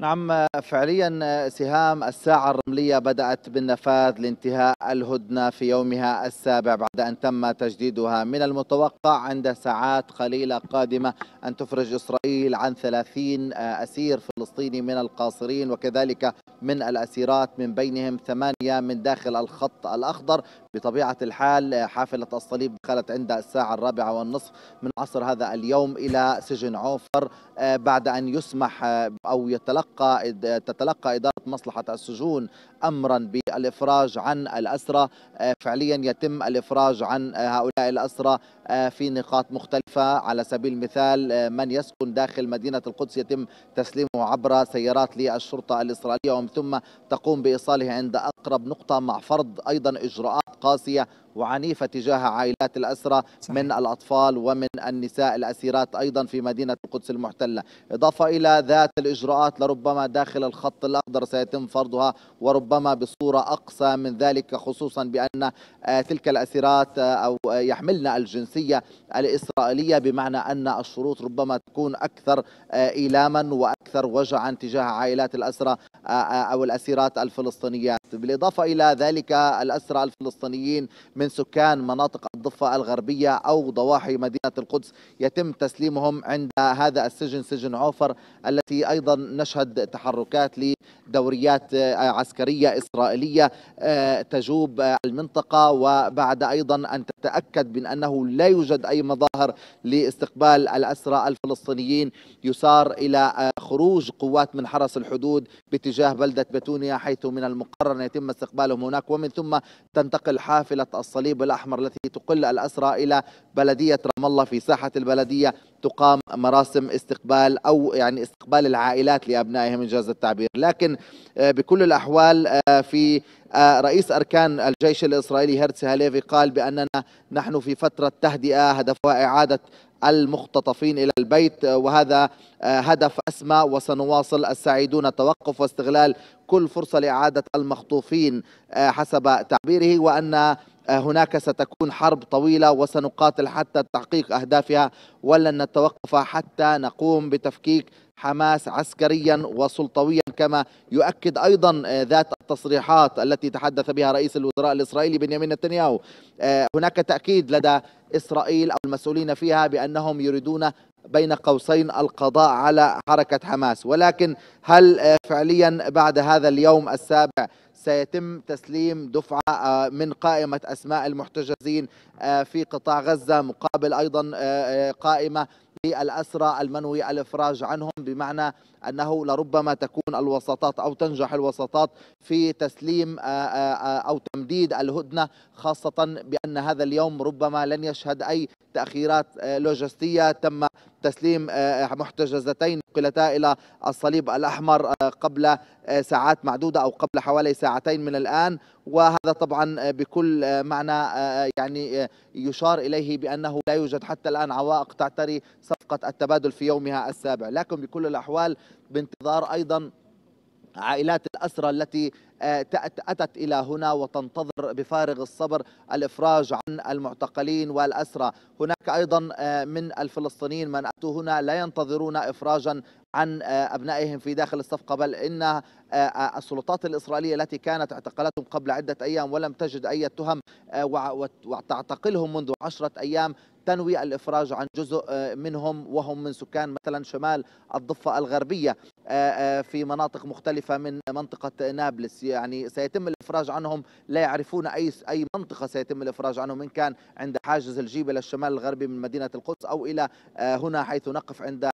نعم فعليا سهام الساعة الرملية بدأت بالنفاذ لانتهاء الهدنة في يومها السابع بعد أن تم تجديدها من المتوقع عند ساعات قليلة قادمة أن تفرج إسرائيل عن 30 آه، أسير فلسطيني من القاصرين وكذلك من الأسيرات من بينهم ثمانية من داخل الخط الأخضر بطبيعة الحال آه، حافلة الصليب دخلت عند الساعة الرابعة والنصف من عصر هذا اليوم إلى سجن عوفر آه، بعد أن يسمح أو يتلقى تتلقى تتلقى إدارة مصلحة السجون أمرا بالإفراج عن الأسرى آه، فعليا يتم الإفراج عن آه، هؤلاء الأسرى آه، في نقاط مختلفة على سبيل المثال آه، من يسكن داخل مدينة القدس يتم تسليمه عبر سيارات للشرطة الإسرائيلية ومن ثم تقوم بإيصاله عند أقرب نقطة مع فرض أيضا إجراءات قاسية وعنيفة تجاه عائلات الأسرى صحيح. من الأطفال ومن النساء الأسيرات أيضا في مدينة القدس المحتلة إضافة إلى ذات الإجراءات لربما داخل الخط الأخضر سيتم فرضها وربما بصورة أقصى من ذلك خصوصا بأن آه، تلك الأسيرات أو يحملن الجنسية السياسية الإسرائيلية بمعنى أن الشروط ربما تكون أكثر آه، إيلاما وأكثر وجعا تجاه عائلات الأسرى أو الأسيرات الفلسطينيات بالإضافة إلى ذلك الأسرى الفلسطينيين من سكان مناطق الضفة الغربية أو ضواحي مدينة القدس يتم تسليمهم عند هذا السجن سجن عوفر التي أيضا نشهد تحركات لدوريات عسكرية إسرائيلية آه، تجوب المنطقة وبعد أيضا أن تتأكد من أنه لا يوجد أي مظاهر لاستقبال الأسرى الفلسطينيين يسار إلى آه، خروج قوات من حرس الحدود باتجاه باتجاه بلدة بتونيا حيث من المقرر أن يتم استقبالهم هناك ومن ثم تنتقل حافلة الصليب الأحمر التي تقل الأسرى إلى بلدية رام الله في ساحة البلدية تقام مراسم استقبال أو يعني استقبال العائلات لأبنائهم جاز التعبير لكن آه، بكل الأحوال آه، في آه، رئيس أركان الجيش الإسرائيلي هرتسي هاليفي قال بأننا نحن في فترة تهدئة هدفها إعادة المختطفين إلى البيت آه، وهذا آه، هدف أسمى وسنواصل السعيدون التوقف واستغلال كل فرصة لإعادة المخطوفين آه، حسب تعبيره وأن آه، هناك ستكون حرب طويلة وسنقاتل حتى تحقيق أهدافها ولن نتوقف حتى نقوم بتفكيك حماس عسكريا وسلطويا كما يؤكد ايضا آه، ذات التصريحات التي تحدث بها رئيس الوزراء الاسرائيلي بنيامين نتنياهو آه، هناك تاكيد لدى اسرائيل او المسؤولين فيها بانهم يريدون بين قوسين القضاء على حركه حماس ولكن هل فعليا بعد هذا اليوم السابع سيتم تسليم دفعة آه، من قائمة أسماء المحتجزين آه، في قطاع غزة مقابل أيضا آه، قائمة للأسرى المنوي الإفراج عنهم بمعنى أنه لربما تكون الوساطات أو تنجح الوساطات في تسليم آه، آه، آه، أو تمديد الهدنة خاصة بأن هذا اليوم ربما لن يشهد أي تأخيرات لوجستية تم تسليم محتجزتين نقلتا إلى الصليب الأحمر قبل ساعات معدودة أو قبل حوالي ساعتين من الآن وهذا طبعا بكل معنى يعني يشار إليه بأنه لا يوجد حتى الآن عوائق تعتري صفقة التبادل في يومها السابع لكن بكل الأحوال بانتظار أيضا عائلات الأسرى التي آه، أتت إلى هنا وتنتظر بفارغ الصبر الإفراج عن المعتقلين والأسرى هناك أيضا آه، من الفلسطينيين من أتوا هنا لا ينتظرون إفراجا عن آه، أبنائهم في داخل الصفقة بل إن آه، آه، السلطات الإسرائيلية التي كانت اعتقلتهم قبل عدة أيام ولم تجد أي تهم وتعتقلهم منذ عشرة أيام تنوي الإفراج عن جزء منهم وهم من سكان مثلا شمال الضفة الغربية في مناطق مختلفة من منطقة نابلس يعني سيتم الإفراج عنهم لا يعرفون أي أي منطقة سيتم الإفراج عنهم إن كان عند حاجز الجيب إلى الشمال الغربي من مدينة القدس أو إلى هنا حيث نقف عند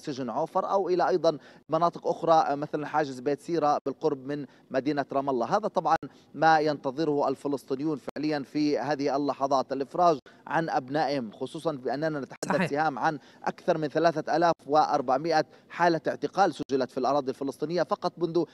سجن عوفر أو أو إلى أيضا مناطق أخرى مثلا حاجز بيت سيرة بالقرب من مدينة رام الله هذا طبعا ما ينتظره الفلسطينيون فعليا في هذه اللحظات الإفراج عن أبنائهم خصوصا بأننا نتحدث صحيح. سهام عن أكثر من 3400 حالة اعتقال سجلت في الأراضي الفلسطينية فقط منذ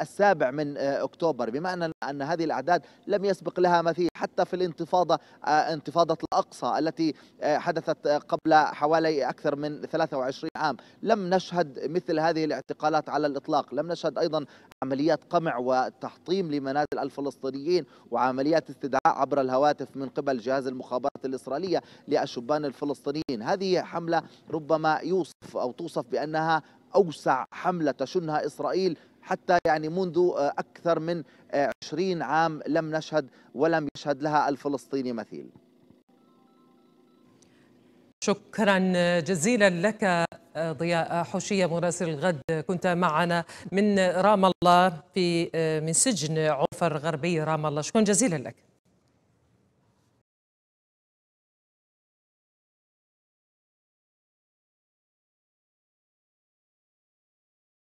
السابع من أكتوبر بما أن أن هذه الأعداد لم يسبق لها مثيل حتى في الانتفاضة آه، انتفاضة الأقصى التي آه، حدثت قبل حوالي أكثر من 23 عام لم نشهد مثل هذه الاعتقالات على الإطلاق لم نشهد أيضا عمليات قمع وتحطيم لمنازل الفلسطينيين وعمليات استدعاء عبر الهواتف من قبل جهاز المخابرات الإسرائيلي الإسرائيلية للشبان الفلسطينيين هذه حملة ربما يوصف أو توصف بأنها أوسع حملة تشنها إسرائيل حتى يعني منذ آه، أكثر من 20 آه، عام لم نشهد ولم يشهد لها الفلسطيني مثيل شكرا جزيلا لك آه، ضياء حوشية مراسل الغد كنت معنا من رام الله في من سجن عفر غربي رام الله شكرا جزيلا لك